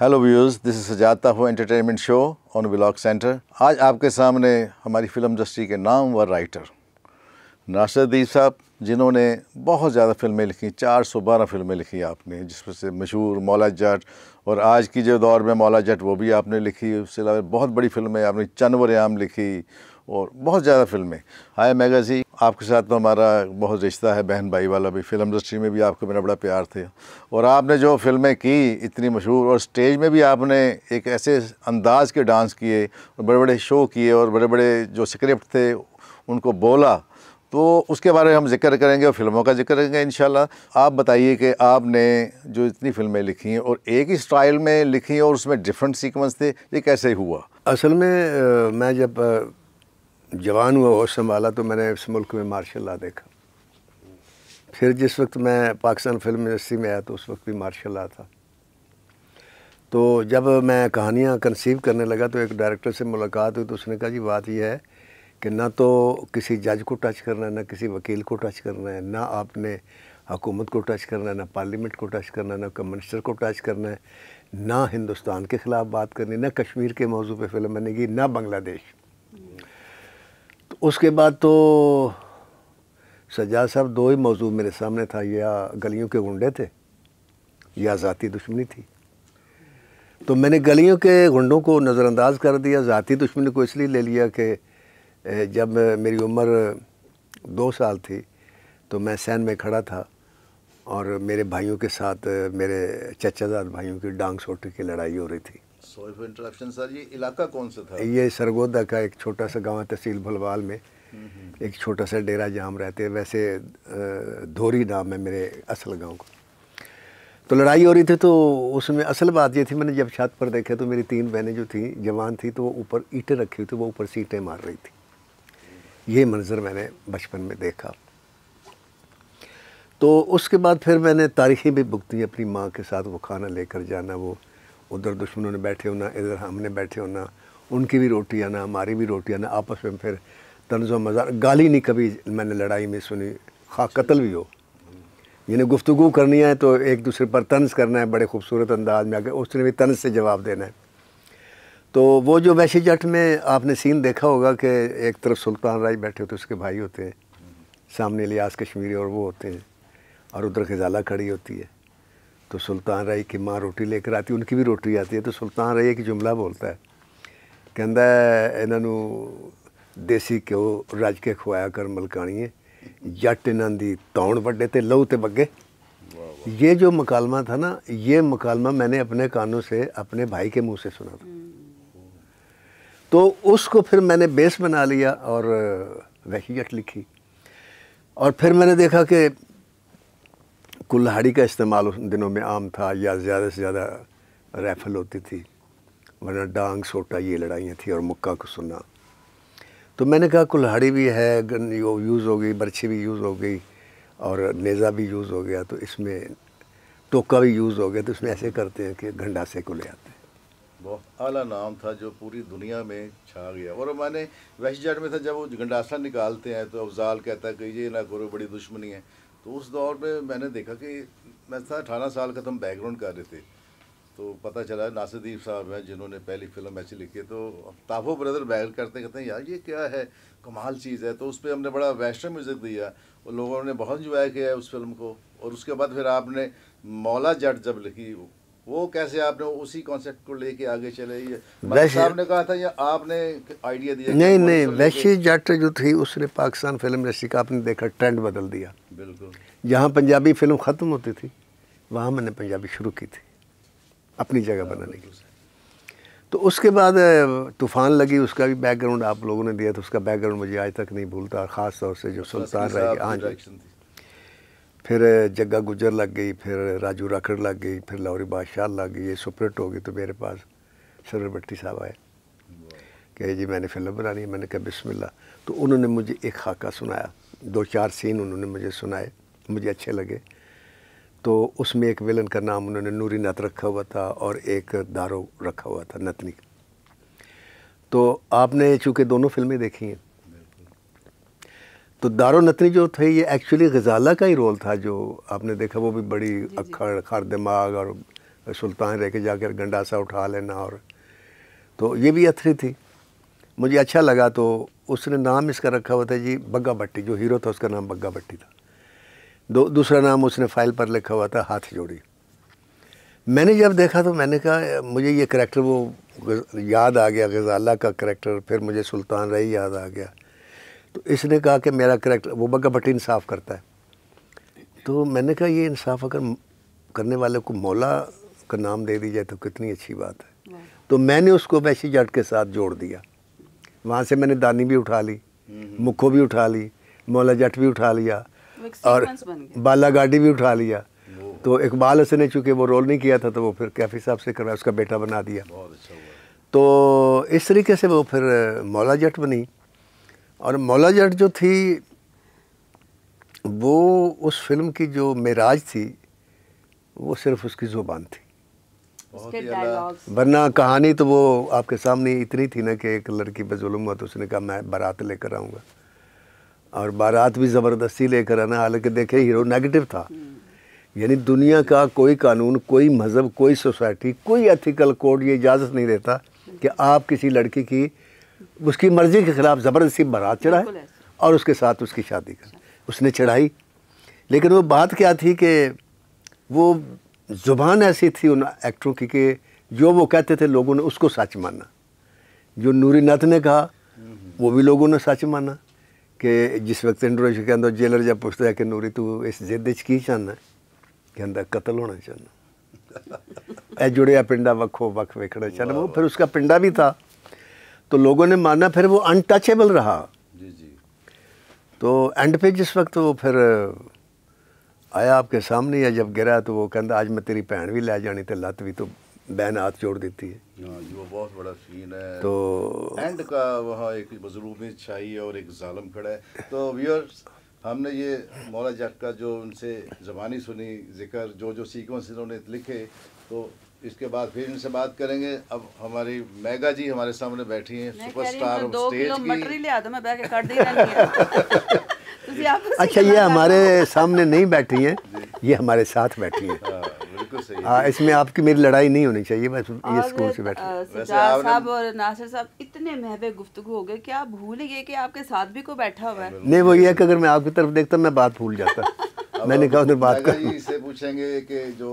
Hello views this is सजाता हो entertainment show on block centre आज आपके सामने हमारी फिल्म इंडस्ट्री के नाम व राइटर नासरदीप साहब जिन्होंने बहुत ज़्यादा फिल्में लिखी चार सौ बारह फिल्में लिखी आपने जिसमें से मशहूर मौला जट और आज की जो दौर में मौला जट वो भी आपने लिखी उसके अलावा बहुत बड़ी फिल्में आपने चनवर आम लिखी और बहुत ज़्यादा फिल्में हाय मैगजी आपके साथ तो हमारा बहुत रिश्ता है बहन भाई वाला भी फिल्म इंडस्ट्री में भी आपको मेरा बड़ा प्यार थे और आपने जो फिल्में की इतनी मशहूर और स्टेज में भी आपने एक ऐसे अंदाज के डांस किए और बड़े बड़े शो किए और बड़े बड़े जो स्क्रिप्ट थे उनको बोला तो उसके बारे में हम जिक्र करेंगे और फिल्मों का जिक्र करेंगे इन आप बताइए कि आपने जो इतनी फिल्में लिखी हैं और एक ही स्टाइल में लिखी और उसमें डिफरेंट सीकवेंस थे ये कैसे हुआ असल में मैं जब जवान हुआ होश संभाला तो मैंने इस मुल्क में मार्शल ला देखा फिर जिस वक्त मैं पाकिस्तान फिल्म इंडस्ट्री में आया तो उस वक्त भी मार्शल ला था तो जब मैं कहानियाँ कंसीव करने लगा तो एक डायरेक्टर से मुलाकात हुई तो उसने कहा जी बात यह है कि ना तो किसी जज को टच करना है ना किसी वकील को टच करना है ना आपने हुकूमत को टच करना है ना पार्लियामेंट को टच करना है ना मिनिस्टर को टच करना है ना हिंदुस्तान के ख़िलाफ़ बात करनी ना कश्मीर के मौजू पे फिल्म बनेगी ना बांग्लादेश उसके बाद तो सज्जाद साहब दो ही मौजूद मेरे सामने था या गलियों के गुंडे थे या ज़ाती दुश्मनी थी तो मैंने गलियों के गुंडों को नज़रअंदाज कर दिया ज़ाती दुश्मनी को इसलिए ले लिया कि जब मेरी उम्र दो साल थी तो मैं सैन में खड़ा था और मेरे भाइयों के साथ मेरे चचाजाद भाइयों की डांग सोटी की लड़ाई हो रही थी सॉरी फॉर इंटरप्शन सर ये इलाका कौन सा था ये सरगोदा का एक छोटा सा गांव है तहसील भलवाल में एक छोटा सा डेरा जहाँ हम रहते हैं वैसे धोरी नाम है मेरे असल गांव का तो लड़ाई हो रही थी तो उसमें असल बात ये थी मैंने जब छत पर देखा तो मेरी तीन बहनें जो थी जवान थी तो वो ऊपर ईटे रखी हुई थी वो ऊपर सीटें मार रही थी ये मंज़र मैंने बचपन में देखा तो उसके बाद फिर मैंने तारीखें भी दी अपनी माँ के साथ वो खाना लेकर जाना वो उधर दुश्मनों ने बैठे होना इधर हमने बैठे होना उनकी भी रोटी आना हमारी भी रोटी आना आपस में फिर तंज मज़ार गाली नहीं कभी मैंने लड़ाई में सुनी खा कत्ल भी हो यानी गुफ्तु करनी है तो एक दूसरे पर तंज करना है बड़े खूबसूरत अंदाज में आकर उसने भी तंज से जवाब देना है तो वो जो वैशी जट में आपने सीन देखा होगा कि एक तरफ सुल्तान राय बैठे होते उसके भाई होते हैं सामने लियास कश्मीरी और वो होते हैं और उधर खजाला खड़ी होती है तो सुल्तान रई की माँ रोटी लेकर आती उनकी भी रोटी आती है तो सुल्तान रई एक जुमला बोलता है कहता है इन्हों देसी ਘਿਓ रज के खुआया कर ਮਲਕਾਣੀਏ जट इन्हों ਦੀ ਤੌਣ ਵੱਡੇ ਤੇ ਲਹੂ ਤੇ ਬੱਗੇ ये जो मकालमा था ना ये मकालमा मैंने अपने कानों से अपने भाई के मुंह से सुना था तो उसको फिर मैंने बेस बना लिया और जट लिखी और फिर मैंने देखा कि कुल्हाड़ी का इस्तेमाल उस दिनों में आम था या ज़्यादा से ज़्यादा रैफल होती थी वरना डांग सोटा ये लड़ाइयाँ थी और मुक्का को सुनना तो मैंने कहा कुल्हाड़ी भी है गन यूज़ हो गई बर्छी भी यूज़ हो गई और नेज़ा भी यूज़ हो गया तो इसमें टोका भी यूज़ हो गया तो इसमें ऐसे करते हैं कि घंडासे को ले आते हैं बहुत आला नाम था जो पूरी दुनिया में छा गया और मैंने वेस्ट जेट में था जब वो घंटासा निकालते हैं तो अफजाल कहता है कि ये ना करो बड़ी दुश्मनी है तो उस दौर में मैंने देखा कि मैं था अठारह साल का तो हम बैकग्राउंड कर रहे थे तो पता चला नासिरदीप साहब हैं जिन्होंने पहली फिल्म ऐसी लिखी तो ताफो ब्रदर बैग करते कहते हैं यार ये क्या है कमाल चीज़ है तो उस पर हमने बड़ा वेस्टर्न म्यूज़िक दिया और लोगों ने बहुत इन्जॉय किया है उस फिल्म को और उसके बाद फिर आपने मौला जट जब लिखी वो कैसे आपने उसी कॉन्सेप्ट को लेके आगे चले ये साहब ने कहा था या आपने आइडिया दिया नहीं नहीं वैशी जट जो थी उसने पाकिस्तान फिल्म इंडस्ट्री का आपने देखा ट्रेंड बदल दिया बिल्कुल जहाँ पंजाबी फिल्म ख़त्म होती थी वहाँ मैंने पंजाबी शुरू की थी अपनी जगह हाँ, बनाने की तो उसके बाद तूफ़ान लगी उसका भी बैकग्राउंड आप लोगों ने दिया तो उसका बैकग्राउंड मुझे आज तक नहीं भूलता ख़ास तौर से जो अच्छा, सुल्तान रहे हाँ जी फिर जग्गा गुजर लग गई फिर राजू राखड़ लग गई फिर लाहौरी बादशाह लग गई ये सुपरिट हो गई तो मेरे पास सरवर भट्टी साहब आए कहे जी मैंने फिल्म बनानी है मैंने कहा बिस्मिल्लाह तो उन्होंने मुझे एक खाका सुनाया दो चार सीन उन्होंने मुझे सुनाए मुझे अच्छे लगे तो उसमें एक विलन का नाम उन्होंने नूरी नत रखा हुआ था और एक दारो रखा हुआ था नतनी तो आपने चूँकि दोनों फिल्में देखी हैं तो दारो नतनी जो थे ये एक्चुअली गजाला का ही रोल था जो आपने देखा वो भी बड़ी अखड़ खार दिमाग और सुल्तान रह के जाकर गंडासा उठा लेना और तो ये भी अथरी थी मुझे अच्छा लगा तो उसने नाम इसका रखा हुआ था जी बग्गा भट्टी जो हीरो था उसका नाम बग्गा भट्टी था दो दूसरा नाम उसने फाइल पर लिखा हुआ था हाथ जोड़ी मैंने जब देखा तो मैंने कहा मुझे ये करेक्टर वो याद आ गया गजाला का करेक्टर फिर मुझे सुल्तान रही याद आ गया तो इसने कहा कि मेरा करेक्टर वो बग्गा भट्टी इंसाफ करता है तो मैंने कहा ये इंसाफ अगर करने वाले को मौला का नाम दे दी जाए तो कितनी अच्छी बात है तो मैंने उसको वैशी जट के साथ जोड़ दिया वहाँ से मैंने दानी भी उठा ली मुखो भी उठा ली मौला जट भी उठा लिया और बाला गाड़ी भी उठा लिया तो इकबाल हसन ने चूँकि वो रोल नहीं किया था तो वो फिर कैफ़ी साहब से करवाया उसका बेटा बना दिया अच्छा तो इस तरीके से वो फिर मौला जट बनी और मौला जट जो थी वो उस फिल्म की जो मेराज थी वो सिर्फ उसकी ज़ुबान थी वरना कहानी तो वो आपके सामने इतनी थी ना कि एक लड़की पे जुल्म हुआ तो उसने कहा मैं बारात लेकर आऊँगा और बारात भी ज़बरदस्ती लेकर आना हालांकि देखे हीरो नेगेटिव था हम्म। यानी दुनिया का कोई कानून कोई मज़हब कोई सोसाइटी कोई एथिकल कोड ये इजाज़त नहीं देता कि आप किसी लड़की की उसकी मर्ज़ी के ख़िलाफ़ ज़बरदस्ती बारात चढ़ाए और उसके साथ उसकी शादी कर उसने चढ़ाई लेकिन वो बात क्या थी कि वो ज़ुबान ऐसी थी उन एक्टरों की कि जो वो कहते थे लोगों ने उसको सच माना जो नूरी नथ ने कहा वो भी लोगों ने सच माना कि जिस वक्त इंडोनेशिया के अंदर जेलर जब पूछता है कि नूरी तू इस जिद की चाहना कि अंदर कत्ल होना चाहना ए जुड़िया पिंडा वक्ो वक् वेखना चाहना वो फिर उसका पिंडा भी था तो लोगों ने माना फिर वो अनटचेबल रहा जी जी तो एंड पे जिस वक्त वो फिर आया आपके सामने या जब गिरा तो वो कहता आज मैं तेरी भैन भी लै जानी तो लत भी तो बैन हाथ जोड़ देती है जो हाँ, वो बहुत बड़ा सीन है तो एंड का वहाँ एक मजलूम छाई और एक जालम खड़ा है तो व्यूअर्स हमने ये मौला जट का जो उनसे ज़बानी सुनी जिक्र जो जो सीक्वेंस इन्होंने लिखे तो इसके बाद फिर इनसे बात करेंगे अब हमारी मेगा जी हमारे सामने बैठी हैं सुपरस्टार दो स्टेज की ले मैं बैठ अच्छा ये हमारे सामने नहीं बैठी हैं ये हमारे साथ बैठी हैं आ, हाँ, हाँ, इसमें आपकी मेरी लड़ाई नहीं होनी चाहिए बस ये स्कूल से बैठे साहब और नासिर साहब इतने महवे गुफ्तु हो गए कि आप भूल गए कि आपके साथ भी कोई बैठा हुआ है नहीं वो ये कि अगर मैं आपकी तरफ देखता मैं बात भूल जाता मैंने कहा उधर बात कर पूछेंगे कि जो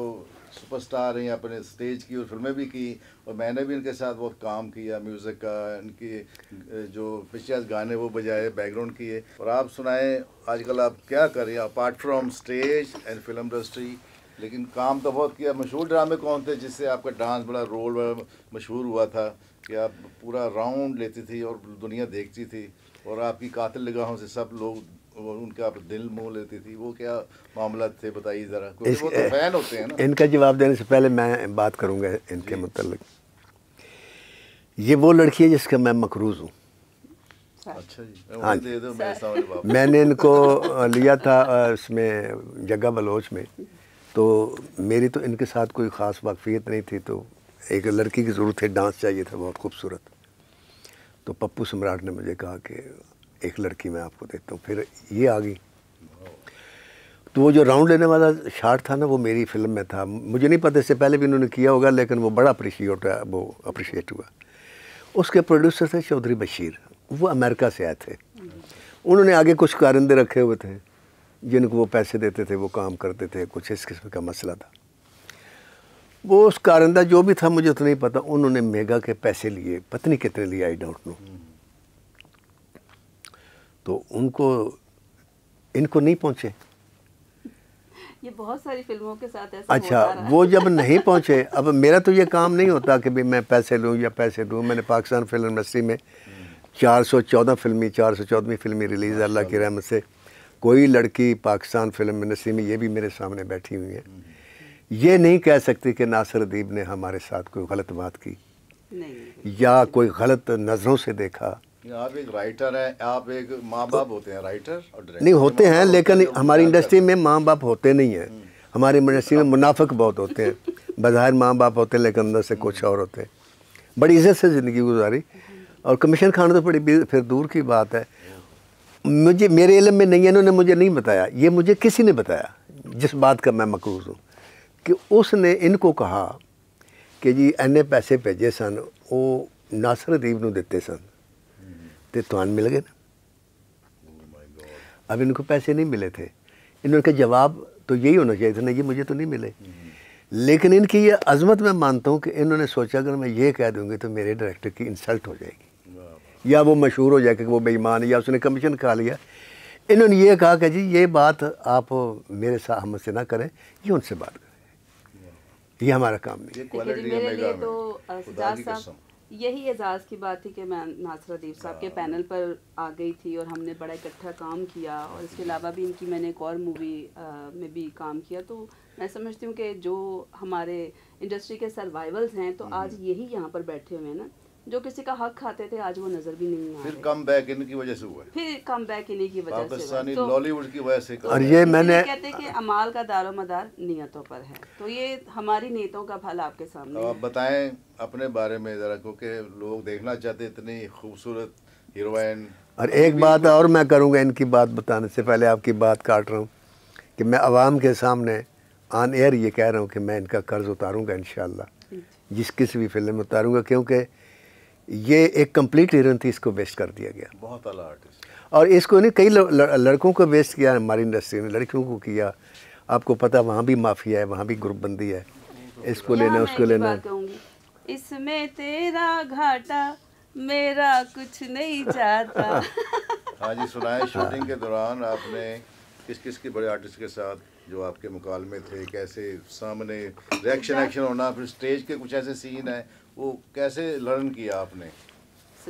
सुपरस्टार हैं अपने स्टेज की और फिल्में भी की और मैंने भी इनके साथ बहुत काम किया म्यूज़िक का इनकी जो पिक्चर्स गाने वो बजाए बैकग्राउंड किए और आप सुनाएं आजकल आप क्या करें apart from stage and film industry लेकिन काम तो बहुत किया मशहूर ड्रामे कौन थे जिससे आपका डांस बड़ा रोल बड़ा मशहूर हुआ था कि आप पूरा राउंड लेती थी और दुनिया देखती थी और आपकी कातिल लगाहों से सब लोग उनका दिल मोह लेती थी वो क्या मामला थे बताइए ज़रा वो तो फैन होते हैं ना इनका जवाब देने से पहले मैं बात करूँगा इनके मतलब ये वो लड़की है जिसका मैं मकरूज हूँ अच्छा जी हाँ, हाँ दे दो मैं मैंने इनको लिया था इसमें जगह बलोच में तो मेरी तो इनके साथ कोई ख़ास वाकफियत नहीं थी तो एक लड़की की ज़रूरत है डांस चाहिए था बहुत खूबसूरत तो पप्पू सम्राट ने मुझे कहा कि एक लड़की मैं आपको देता हूँ फिर ये आ गई तो वो जो राउंड लेने वाला शार्ट था ना वो मेरी फिल्म में था मुझे नहीं पता इससे पहले भी उन्होंने किया होगा लेकिन वो बड़ा अप्रिशिएट हुआ वो अप्रिशिएट हुआ उसके प्रोड्यूसर थे चौधरी बशीर वो अमेरिका से आए थे उन्होंने आगे कुछ कारिंदे रखे हुए थे जिनको वो पैसे देते थे वो काम करते थे कुछ इस किस्म का मसला था वो उस कारिंदा जो भी था मुझे तो नहीं पता उन्होंने मेगा के पैसे लिए पत्नी कितने लिए आई डोंट नो तो उनको इनको नहीं पहुँचे ये बहुत सारी फिल्मों के साथ ऐसा अच्छा वो जब नहीं पहुँचे अब मेरा तो ये काम नहीं होता कि भाई मैं पैसे लूँ या पैसे दूँ मैंने पाकिस्तान फिल्म इंडस्ट्री में 414 फिल्मी 414वीं फिल्मी रिलीज़ है अल्लाह की रहमत से कोई लड़की पाकिस्तान फिल्म इंडस्ट्री में ये भी मेरे सामने बैठी हुई है ये नहीं कह सकती कि नासिर अदीब ने हमारे साथ कोई गलत बात की या कोई गलत नज़रों से देखा आप एक राइटर हैं आप एक माँ बाप होते हैं राइटर और नहीं होते हैं लेकिन हमारी इंडस्ट्री में माँ बाप होते नहीं हैं हम्म। हमारी इंडस्ट्री में मुनाफिक बहुत होते हैं बाहर माँ बाप होते हैं लेकिन अंदर से कुछ और होते हैं बड़ी इज्जत से ज़िंदगी गुजारी और कमीशन खान तो बड़ी फिर दूर की बात है मुझे मेरे इलम में नहीं है इन्होंने मुझे नहीं बताया ये मुझे किसी ने बताया जिस बात का मैं मकरूज हूँ कि उसने इनको कहा कि जी इन्ने पैसे भेजे सन वो नासर अदीब न दिते सन तो तोहान मिल गए ना अब इनको पैसे नहीं मिले थे इनका जवाब तो यही होना चाहिए था ना ये मुझे तो नहीं मिले लेकिन इनकी ये अजमत मैं मानता हूँ कि इन्होंने सोचा अगर मैं ये कह दूँगी तो मेरे डायरेक्टर की इंसल्ट हो जाएगी या वो मशहूर हो जाएगा कि वो बेईमान या उसने कमीशन खा लिया इन्होंने ये कहा कि जी ये बात आप मेरे साथ हम से ना करें ये उनसे बात करें ये हमारा काम नहीं यही एजाज़ की बात थी कि मैं नासरा देव साहब के हाँ। पैनल पर आ गई थी और हमने बड़ा इकट्ठा काम किया और इसके अलावा भी इनकी मैंने एक और मूवी में भी काम किया तो मैं समझती हूँ कि जो हमारे इंडस्ट्री के सर्वाइवल्स हैं तो हम्म। आज यही यहाँ पर बैठे हुए हैं ना जो किसी का हक खाते थे आज वो नजर भी नहीं फिर कम बैक इनकी वजह से हुआ फिर कम बैक इन्हीं की वजह से बॉलीवुड तो की वजह से और ये मैंने कहते कि अमाल का दारो मदार नीयतों पर है तो ये हमारी नीयतों का फल आपके सामने बताएं अपने बारे में ज़रा क्योंकि लोग देखना चाहते इतनी खूबसूरत हीरोइन और एक बात और मैं करूँगा इनकी बात बताने से पहले आपकी बात काट रहा हूँ कि मैं आवाम के सामने ऑन एयर ये कह रहा हूँ कि मैं इनका कर्ज़ उतारूँगा इन जिस किसी भी फिल्म में उतारूँगा क्योंकि ये एक कंप्लीट हिरोइन थी इसको वेस्ट कर दिया गया बहुत अला आर्टिस्ट और इसको नहीं कई लड़कों को वेस्ट किया हमारी इंडस्ट्री ने लड़कियों को किया आपको पता वहाँ भी माफिया है वहाँ भी ग्रुप बंदी है इसको लेना उसको लेना इसमें तेरा घाटा मेरा कुछ नहीं चाहता हाँ जी सुनाए शूटिंग के दौरान आपने किस किस के बड़े आर्टिस्ट के साथ जो आपके मुकालमे थे कैसे सामने रिएक्शन एक्शन होना फिर स्टेज के कुछ ऐसे सीन है वो कैसे लर्न किया आपने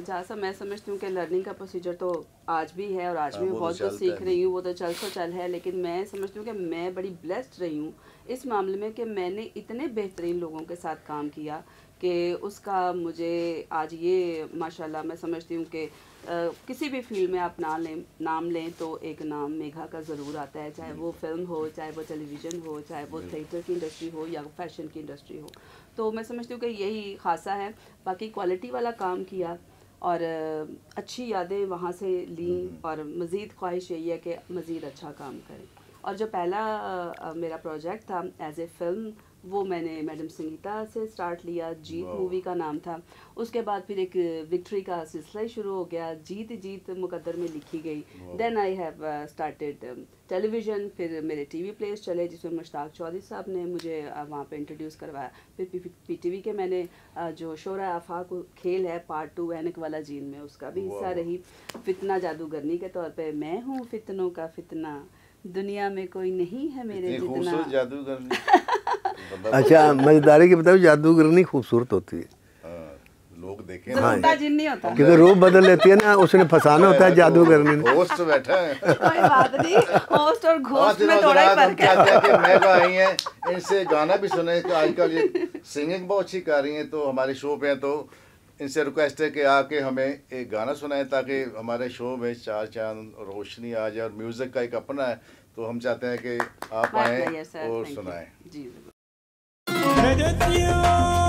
जहाँ मैं समझती हूँ कि लर्निंग का प्रोसीजर तो आज भी है और आज हाँ, भी मैं तो बहुत कुछ सीख रही हूँ वो तो चल सो तो चल है लेकिन मैं समझती हूँ कि मैं बड़ी ब्लेस्ड रही हूँ इस मामले में कि मैंने इतने बेहतरीन लोगों के साथ काम किया कि उसका मुझे आज ये माशाल्लाह मैं समझती हूँ कि किसी भी फील्ड में आप ना लें नाम लें तो एक नाम मेघा का ज़रूर आता है चाहे वो फिल्म हो चाहे वो टेलीविज़न हो चाहे वो थिएटर की इंडस्ट्री हो या फैशन की इंडस्ट्री हो तो मैं समझती हूँ कि यही खासा है बाकी क्वालिटी वाला काम किया और अच्छी यादें वहाँ से लीं हम्म, हम्म। और मज़ीद ख्वाहिश यही है कि मज़ीद अच्छा काम करें और जो पहला मेरा प्रोजेक्ट था एज ए फिल्म वो मैंने मैडम संगीता से स्टार्ट लिया जीत मूवी का नाम था उसके बाद फिर एक विक्ट्री का सिलसिला ही शुरू हो गया जीत जीत मुकद्दर में लिखी गई then I have started television फिर मेरे टीवी प्लेस चले जिसमें मुश्ताक चौधरी साहब ने मुझे वहाँ पे इंट्रोड्यूस करवाया फिर पी वी के मैंने जो शोरा आफाक खेल है पार्ट टू एनक वाला जीन में उसका भी हिस्सा रही फितना जादूगरनी के तौर पर मैं हूँ फितनों का फितना दुनिया में कोई नहीं है मेरे जितना जादूगरनी अच्छा मजेदारी की बताओ जादूगरनी खूबसूरत होती है हाँ, लोग देखे हाँ क्योंकि रूप बदल लेती है ना उसने फसाना होता है जादू करने में होस्ट बैठा है होस्ट और घोस्ट में थोड़ा ही फर्क है मैं तो आई है इनसे गाना भी सुने तो आजकल ये सिंगिंग बहुत अच्छी कर रही है तो हमारे शो पे है तो इनसे रिक्वेस्ट है कि आके हमें एक गाना सुनाए ताकि हमारे शो में चार चांद रोशनी आ जाए और म्यूज़िक का एक अपना है तो हम चाहते हैं कि आप आए और सुनाए de Dieu.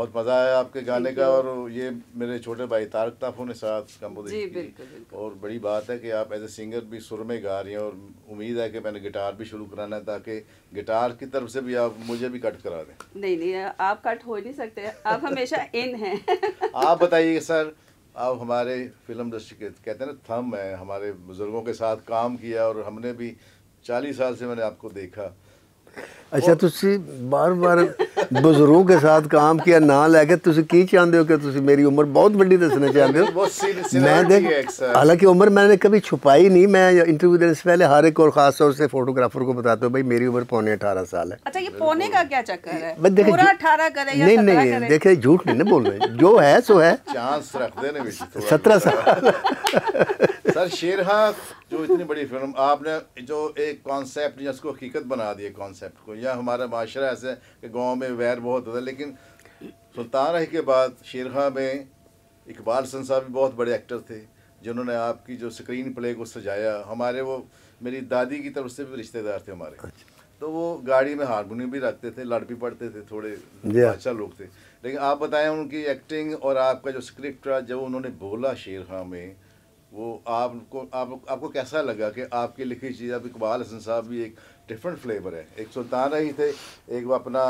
बहुत मज़ा आया आपके गाने का और ये मेरे छोटे भाई तारक ताफों ने साथ कम्पोजिशन और बड़ी बात है कि आप एज ए सिंगर भी सुर में गा रही हैं और उम्मीद है कि मैंने गिटार भी शुरू कराना है ताकि गिटार की तरफ से भी आप मुझे भी कट करा दें नहीं नहीं आप कट हो नहीं सकते आप हमेशा इन हैं आप बताइए सर आप हमारे फिल्म इंडस्ट्री के कहते हैं ना थम है हमारे बुज़ुर्गों के साथ काम किया और हमने भी चालीस साल से मैंने आपको देखा अच्छा ਤੁਸੀਂ बार बार बुजुर्गों के साथ काम किया ना ਲੈ ਕੇ ਤੁਸੀਂ ਕੀ ਚਾਹੁੰਦੇ ਹੋ ਕਿ ਤੁਸੀਂ ਮੇਰੀ ਉਮਰ ਬਹੁਤ ਵੱਡੀ ਦੱਸਣਾ ਚਾਹੁੰਦੇ ਹੋ ਮੈਂ उम्र मैंने कभी छुपाई नहीं मैं इंटरव्यू देने से पहले हर एक और खास तौर से फोटोग्राफर को बताते हो भाई मेरी उम्र पौने अठारह साल है अच्छा ये पौने का क्या चक्कर है देखे अठारह करे नहीं नहीं देखे झूठ नहीं ना बोल रहे जो है सो है सत्रह साल सर शेरहा तो इतनी बड़ी फिल्म आपने जो एक कॉन्सेप्ट या उसको हकीकत बना दिए कॉन्सेप्ट को या हमारा माशरा ऐसे कि गाँव में वैर बहुत होता है लेकिन सुल्तान रही के बाद शेर में इकबाल हसन साहब भी बहुत बड़े एक्टर थे जिन्होंने आपकी जो स्क्रीन प्ले को सजाया हमारे वो मेरी दादी की तरफ से भी रिश्तेदार थे हमारे अच्छा। तो वो गाड़ी में हारमोनियम भी रखते थे लड़ भी पढ़ते थे थोड़े हाँ। अच्छा लोग थे लेकिन आप बताएं उनकी एक्टिंग और आपका जो स्क्रिप्ट रहा जब उन्होंने बोला शेर में वो आपको आप, आपको कैसा लगा कि आपकी लिखी चीज़ अब इकबाल हसन साहब भी एक डिफरेंट फ्लेवर है एक सुल्तान रही थे एक वो अपना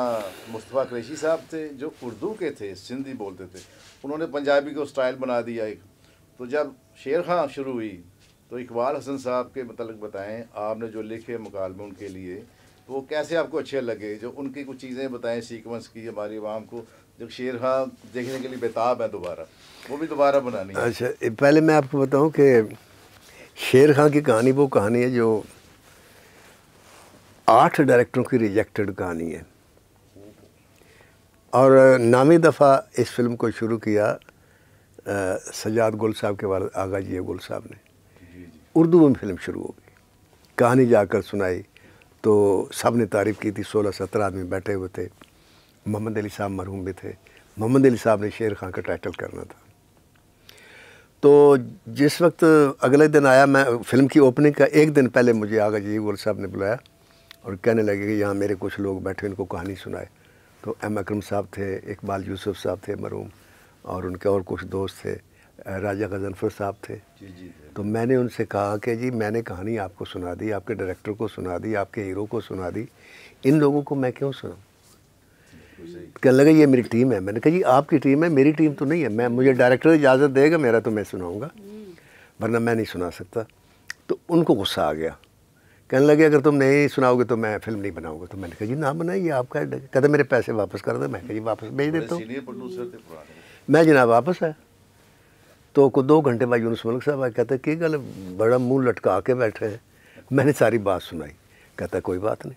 मुस्तफ़ा क्रेशी साहब थे जो उर्दू के थे सिंधी बोलते थे उन्होंने पंजाबी को स्टाइल बना दिया एक तो जब शेर खां शुरू हुई तो इकबाल हसन साहब के मतलब बताएं आपने जो लिखे मुकालमे उनके लिए तो वो कैसे आपको अच्छे लगे जो उनकी कुछ चीज़ें बताएं सीक्वेंस की हमारी आवाम को जब शेर खां देखने के लिए बेताब है दोबारा वो भी दोबारा बनानी है अच्छा पहले मैं आपको बताऊं कि शेर खां की कहानी वो कहानी है जो आठ डायरेक्टरों की रिजेक्टेड कहानी है और नामी दफ़ा इस फिल्म को शुरू किया सजाद गुल साहब के वाल आगा जी गुल साहब ने उर्दू में फिल्म शुरू हो गई कहानी जाकर सुनाई तो सब ने तारीफ़ की थी सोलह सत्रह आदमी बैठे हुए थे मोहम्मद अली साहब मरहूम भी थे मोहम्मद अली साहब ने शेर खान का टाइटल करना था तो जिस वक्त अगले दिन आया मैं फिल्म की ओपनिंग का एक दिन पहले मुझे आगा जी गोल साहब ने बुलाया और कहने लगे कि यहाँ मेरे कुछ लोग बैठे इनको कहानी सुनाए तो एम अक्रम साहब थे इकबाल यूसुफ साहब थे मरूम और उनके और कुछ दोस्त थे राजा गजनफर साहब थे जी जी तो मैंने उनसे कहा कि जी मैंने कहानी आपको सुना दी आपके डायरेक्टर को सुना दी आपके हीरो को सुना दी इन लोगों को मैं क्यों सुनाऊँ कहने लगा ये मेरी टीम है मैंने कहा जी आपकी टीम है मेरी टीम तो नहीं है मैं मुझे डायरेक्टर इजाज़त देगा मेरा तो मैं सुनाऊँगा वरना मैं नहीं सुना सकता तो उनको गुस्सा आ गया कहने लगे अगर तुम नहीं सुनाओगे तो मैं फिल्म नहीं बनाऊंगा तो मैंने कहा जी ना बनाइए आपका कहते मेरे पैसे वापस कर दो मैं कहा जी वापस भेज देता हूँ मैं जनाब वापस है तो को दो घंटे बाद यूनुस मलिक साहब आए कहते कि गल बड़ा मुंह लटका के बैठे हैं मैंने सारी बात सुनाई कहता कोई बात नहीं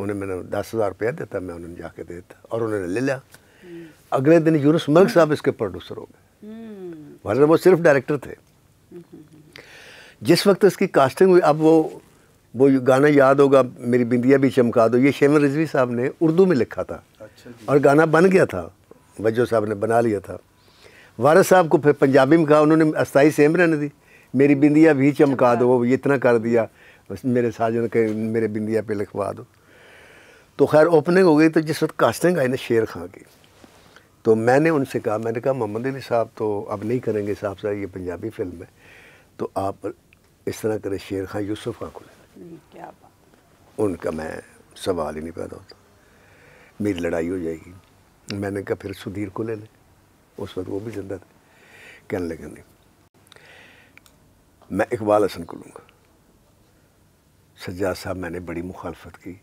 उन्हें मैंने दस हज़ार रुपया देता मैं उन्होंने जाके देता और उन्होंने ले लिया अगले दिन यूनुस मलिक साहब इसके प्रोड्यूसर हो गए वरना वो सिर्फ डायरेक्टर थे जिस वक्त इसकी कास्टिंग हुई अब वो वो गाना याद होगा मेरी बिंदिया भी चमका दो ये शेमर रिजवी साहब ने उर्दू में लिखा था अच्छा और गाना बन गया था वजो साहब ने बना लिया था वारस साहब को फिर पंजाबी में कहा उन्होंने अस्थाई सेम रहने दी मेरी बिंदिया भी चमका दो वो इतना कर दिया मेरे साजन के मेरे बिंदिया पे लिखवा दो तो खैर ओपनिंग हो गई तो जिस वक्त कास्टिंग आई ना शेर खां की तो मैंने उनसे कहा मैंने कहा मोहम्मद अली साहब तो अब नहीं करेंगे साहब साहब ये पंजाबी फिल्म है तो आप इस तरह करें शेर खां यूसुफ खां को लेना हम्म, उनका मैं सवाल ही नहीं पैदा होता मेरी लड़ाई हो जाएगी मैंने कहा फिर सुधीर को ले लें उस वक्त वो भी जिंदा थे कहने लगे नहीं मैं इकबाल हसन को लूँगा सज्जाद साहब मैंने बड़ी मुखालफत की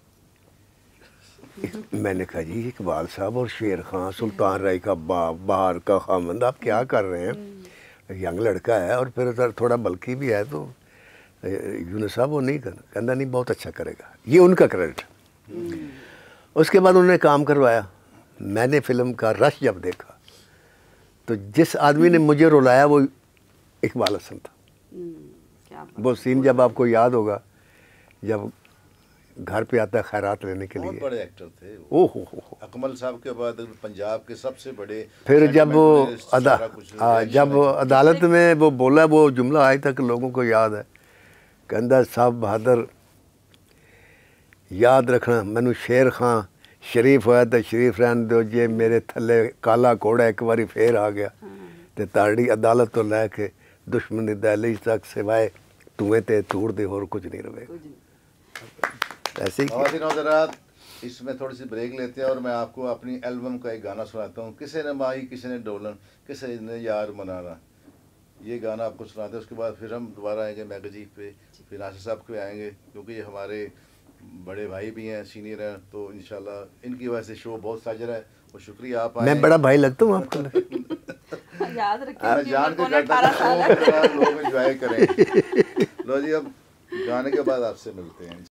मैंने कहा जी इकबाल साहब और शेर खां सुल्तान राय का बाप बहार का खामंद आप क्या कर रहे हैं हम्म। यंग लड़का है और फिर अगर थोड़ा बल्कि भी है तो यूनस साहब वो नहीं करना कहना नहीं बहुत अच्छा करेगा ये उनका क्रेडिट हम्म। उसके बाद उन्होंने काम करवाया मैंने फिल्म का रश जब देखा तो जिस आदमी ने मुझे रुलाया वो इकबाल हसन था हम्म, वो सीन जब आपको याद होगा जब घर पे आता है खैरात लेने के लिए बड़े एक्टर थे ओ हो हो अकमल साहब के बाद पंजाब के सबसे बड़े फिर जब वो अदा आ, जब अदालत में वो बोला वो जुमला आज तक लोगों को याद है ਕਹਿੰਦਾ ਸਾਹਿਬ ਬਹਾਦਰ ਯਾਦ ਰੱਖਣਾ ਮੈਨੂੰ ਸ਼ੇਰ ਖਾਂ ਸ਼ਰੀਫ ਹੋਇਆ ਤਾਂ ਸ਼ਰੀਫ ਰਹਿਣ ਦਿਓ ਜੇ ਮੇਰੇ ਥੱਲੇ ਕਾਲਾ ਕੋੜਾ ਇੱਕ ਵਾਰੀ ਫੇਰ ਆ ਗਿਆ ਤੇ ਤਾੜੀ ਅਦਾਲਤ ਤੋਂ ਲੈ ਕੇ ਦੁਸ਼ਮਣੀ ਦਹਿਲੀਜ ਤੱਕ ਸਿਵਾਏ ਤੂਏ ਤੇ ਤੂੜ ਦੇ ਹੋਰ ਕੁਝ ਨਹੀਂ ਰਵੇ ऐसे ही इसमें थोड़ी सी ब्रेक लेते हैं और मैं आपको अपनी एल्बम का एक गाना सुनाता हूँ किसी ने माही किसी ने डोलन किसी ने यार मनाना ये गाना आपको सुनाते हैं उसके बाद फिर हम दोबारा आएंगे मैगजीन पे फिर नासिर साहब के आएंगे क्योंकि ये हमारे बड़े भाई भी हैं सीनियर हैं तो इन इनकी वजह से शो बहुत साजर है और शुक्रिया आप मैं बड़ा भाई लगता हूँ आपको हाँ, जान के तो लोग इंजॉय करें लो जी अब गाने के बाद आपसे मिलते हैं